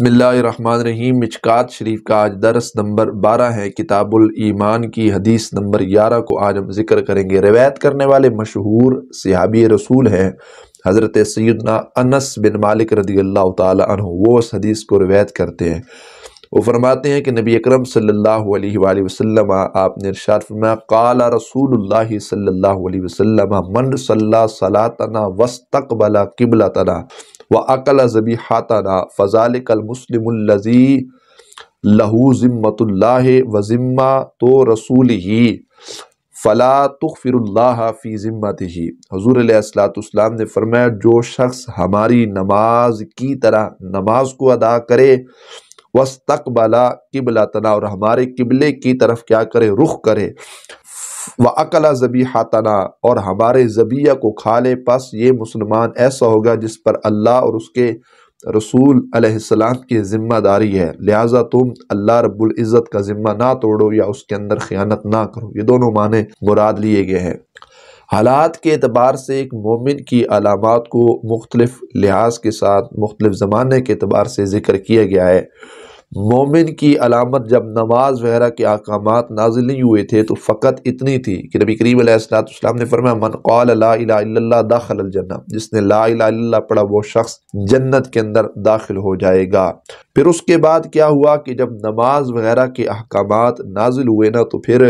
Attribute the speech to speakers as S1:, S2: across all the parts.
S1: रहीम मिचकात शरीफ का आज दरस नंबर बारह है किताबुल ईमान की हदीस नंबर ग्यारह को आज हम जिक्र करेंगे रिवायत करने वाले मशहूर सिहाबी रसूल हैं हज़रत सैदना अनस बिन मालिक रदी अल्लाह तु वो उस हदीस को रिवायत करते हैं वो फरमाते हैं कि नबी अकरम सल्ला वसलम वसल्लम आपने इरशाद फरमाया काला रसूलुल्लाह सल्लल्लाहु अलैहि मन सल्ला सलातना वस्तकबला किबला तना व अकल जबी हाता फ़जाल कल मुस्लिम लहू ज़िम्मतुल्ला व ज़िम्मा तो रसूल ही फ़ला तुफ़िरल्ला फ़ी ज़िम्मत ही हजूर असलातम ने फरमाया जो शख्स हमारी नमाज की तरह नमाज को अदा करे वस्तकबला किबला तना और हमारे किबले की तरफ क्या करे रुख करे व अकला जबी हाताना और हमारे जबिया को खा ले पस ये मुसलमान ऐसा होगा जिस पर अल्लाह और उसके रसूल अलैहिस्सलाम की ज़िम्मेदारी है लिहाजा तुम अल्लाह रब्बुल इज़्ज़त का ज़िम्मा ना तोड़ो या उसके अंदर ख़यानत ना करो ये दोनों माने मुराद लिए गए हैं हालात के अतबार से एक मोमिन की अलामत को मुख्तलिफ़ लिहाज के साथ मुख्तलिफ़ ज़माने के अतबार से ज़िक्र किया गया है मोमिन की अलामत जब नमाज वगैरह के अहकाम नाजिल नहीं हुए थे तो फ़कत इतनी थी कि नबी करीम अलैहिस्सलाम ने फरमाया मन कौल ला दाखिल जन्नत जिसने ला पढ़ा वो शख्स जन्नत के अंदर दाखिल हो जाएगा फिर उसके बाद क्या हुआ कि जब नमाज वगैरह के अहकाम नाजिल हुए ना तो फिर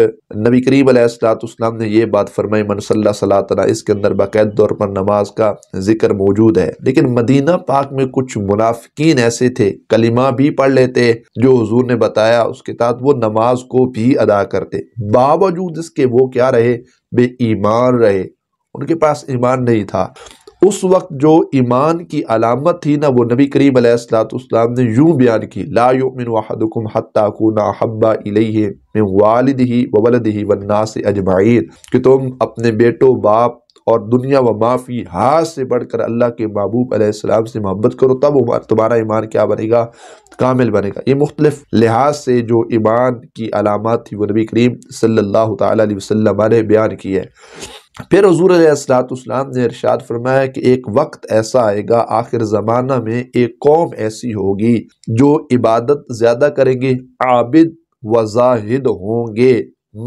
S1: नबी करीब अलैहिस्सलाम ने यह बात फरमाई मनसल्ला सलातना इसके अंदर बाकायद तौर पर नमाज का जिक्र मौजूद है लेकिन मदीना पाक में कुछ मुनाफिकीन ऐसे थे कलिमा भी पढ़ लेते जो हजूर ने बताया उसके तहत वो नमाज को भी अदा करते बावजूद इसके वो क्या रहे बे ईमान रहे उनके पास ईमान नहीं था उस वक्त जो ईमान की अलामत थी ना वो नबी करीम सलाम ने यूं बयान की लामिनकुम हत्ताकूना हब्बा इलैहि वालद ही वलद ही वन्ना से अजमाइन कि तुम अपने बेटो बाप और दुनिया व माफ़ी हाथ से बढ़कर अल्लाह के महबूब आसमाम से मोहब्बत करो तब तुम्हारा ईमान क्या बनेगा कामिल बनेगा ये मुख्तलिफ लिहाज से जो ईमान की अलामत थी वो नबी करीम सल्ला तसम ने बयान की है फिर हजूर असलातम ने इरशाद फरमाया कि एक वक्त ऐसा आएगा आखिर ज़माना में एक कौम ऐसी होगी जो इबादत ज़्यादा करेंगे आबिद व जाहिद होंगे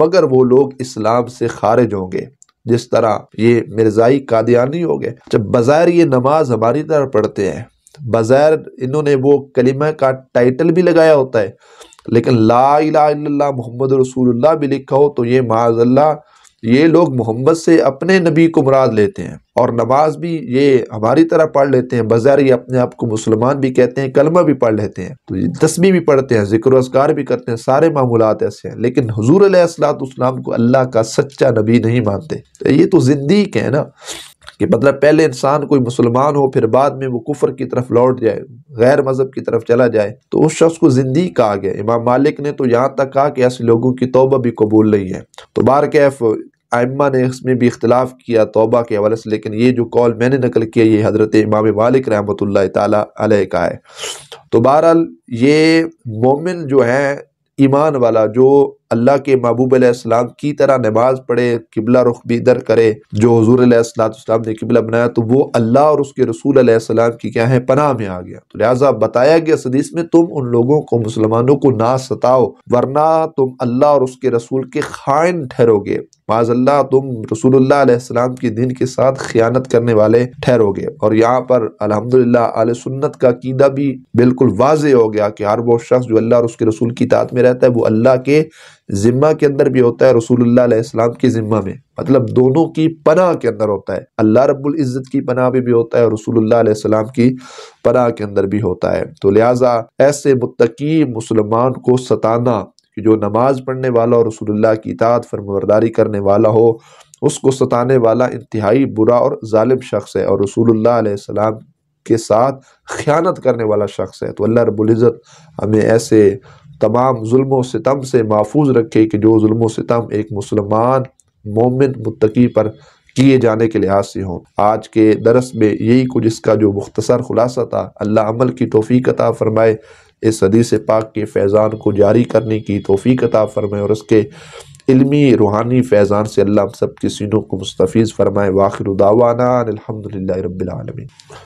S1: मगर वो लोग इस्लाम से खारिज होंगे जिस तरह ये मिर्जाई कादियानी हो गए जब बाज़ार ये नमाज हमारी तरह पढ़ते हैं बाज़ार इन्होंने वो कलिमा का टाइटल भी लगाया होता है लेकिन ला इला मोहम्मद रसूलुल्लाह भी लिखा हो तो ये माजल्ला तो ये लोग मोहम्मद से अपने नबी को मुराद लेते हैं और नमाज भी ये हमारी तरह पढ़ लेते हैं बाजार ये अपने आप को मुसलमान भी कहते हैं कलमा भी पढ़ लेते हैं तो तस्वीर भी पढ़ते हैं जिक्र असकार भी करते हैं सारे मामूलत ऐसे हैं लेकिन हजूर असलात को अल्लाह का सच्चा नबी नहीं मानते तो ये तो जिंदगी है ना कि मतलब पहले इंसान कोई मुसलमान हो फिर बाद में वो कुफर की तरफ लौट जाए गैर मज़हब की तरफ चला जाए तो उस शख्स को जिंदगी कहा गया इमाम मालिक ने तो यहाँ तक कहा कि ऐसे लोगों की तोबा भी कबूल नहीं है तो बार कैफ आयमा ने इसमें भी इख्तलाफ किया तोबा के हवाले से लेकिन ये जो कॉल मैंने नकल किया ये हज़रत इमाम मालिक रहमत तय का है तो बहरहाल ये मोमिन जो है ईमान वाला जो अल्लाह के महबूब आसलाम की तरह नमाज पढ़े किबला रुख भी इधर करे जो हजूर सलाम ने किबला बनाया तो वो अल्लाह और उसके रसूल सलाम की क्या है पनाह में आ गया तो लिहाजा बताया गया सदीस में तुम उन लोगों को मुसलमानों को ना सताओ वरना तुम अल्लाह और उसके रसूल के खाइन ठहरोगे माजल्ला तुम रसूलुल्लाह के दिन के साथ ख़यानत करने वाले ठहरोगे और यहाँ पर अलहमदिल्ला आल सुन्नत का कीदा भी बिल्कुल वाज हो गया कि हर वो शख्स जो अल्लाह और उसके रसूल की तात में रहता है वो अल्लाह के ज़िम्मा के अंदर भी होता है रसूलुल्लाह की ज़िम्मा में मतलब दोनों की पनाह के अंदर होता है अल्लाह रब्बुल इज़्ज़त की पनाह में भी होता है और की पनाह के अंदर भी होता है तो लिहाजा ऐसे मुतकी मुसलमान को सताना कि जो नमाज़ पढ़ने वाला और रसूलुल्लाह की इतात फरमवरदारी करने वाला हो उसको सताने वाला इंतहाई बुरा और ालिम शख्स है और रसूलुल्लाह के साथ ख़यानत करने वाला शख्स है तो अल्लाह रब्ज़त हमें ऐसे तमाम जुल्म सितम से महफूज रखे कि जो जुल्म सितम एक मुसलमान मोमिन मुतकी पर किए जाने के लिहाज से हों आज के दरस में यही कुछ इसका जो मुख्तसर खुलासा था अल्लाह अमल की तोफ़ीकता अता फ़रमाए इस हदीस पाक के फैज़ान को जारी करने की तोफ़ीकता अता फ़रमाए और उसके इलमी रूहानी फैज़ान से अल्लाह हम सब के सीनों को मुस्तफ़ फ़रमाए वाखिर दावाना अलहमदिल्ला रबालमी